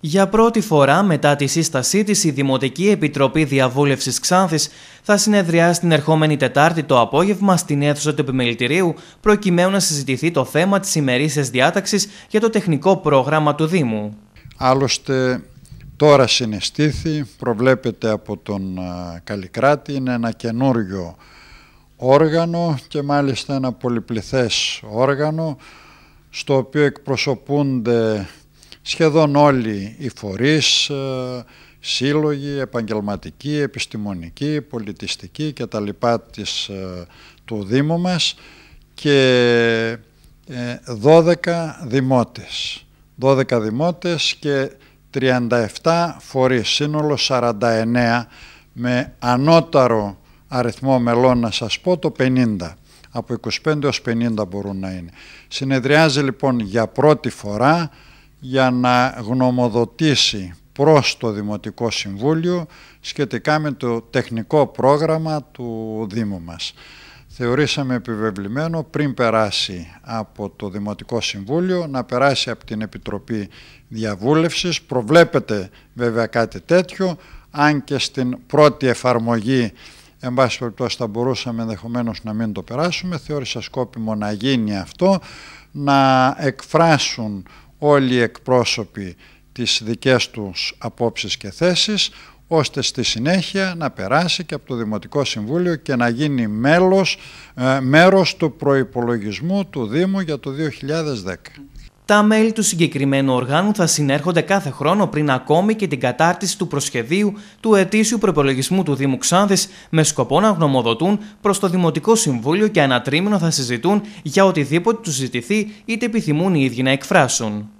Για πρώτη φορά μετά τη σύστασή της, η Δημοτική Επιτροπή Διαβούλευσης Ξάνθης θα συνεδριάσει την ερχόμενη Τετάρτη το απόγευμα στην αίθουσα του Επιμελητηρίου προκειμένου να συζητηθεί το θέμα της ημερήσιας διάταξης για το τεχνικό πρόγραμμα του Δήμου. Άλλωστε τώρα συναισθήθη, προβλέπεται από τον Καλλικράτη, είναι ένα καινούριο όργανο και μάλιστα ένα πολυπληθές όργανο στο οποίο εκπροσωπούνται σχεδόν όλοι οι φορείς, ε, σύλλογοι, επαγγελματικοί, επιστημονικοί, πολιτιστικοί και τα λοιπά της, ε, του Δήμου μας και 12 ε, δημότες. 12 δημότες και 37 φορείς, σύνολο 49 με ανώταρο αριθμό μελών να σας πω το 50. Από 25 έως 50 μπορούν να είναι. Συνεδριάζει λοιπόν για πρώτη φορά για να γνωμοδοτήσει προς το Δημοτικό Συμβούλιο σχετικά με το τεχνικό πρόγραμμα του Δήμου μας. Θεωρήσαμε επιβεβλημένο πριν περάσει από το Δημοτικό Συμβούλιο να περάσει από την Επιτροπή Διαβούλευσης. Προβλέπεται βέβαια κάτι τέτοιο, αν και στην πρώτη εφαρμογή εν πάση περιπτώσει θα μπορούσαμε ενδεχομένως να μην το περάσουμε, θεώρησα σκόπιμο να γίνει αυτό, να εκφράσουν όλοι οι εκπρόσωποι τις δικές τους απόψεις και θέσεις, ώστε στη συνέχεια να περάσει και από το Δημοτικό Συμβούλιο και να γίνει μέλος, ε, μέρος του προϋπολογισμού του Δήμου για το 2010. Τα μέλη του συγκεκριμένου οργάνου θα συνέρχονται κάθε χρόνο πριν ακόμη και την κατάρτιση του προσχεδίου του ετήσιου προπολογισμού του Δήμου Ξάνδης με σκοπό να γνωμοδοτούν προς το Δημοτικό Συμβούλιο και ανατρίμηνο θα συζητούν για οτιδήποτε τους ζητηθεί είτε επιθυμούν οι ίδιοι να εκφράσουν.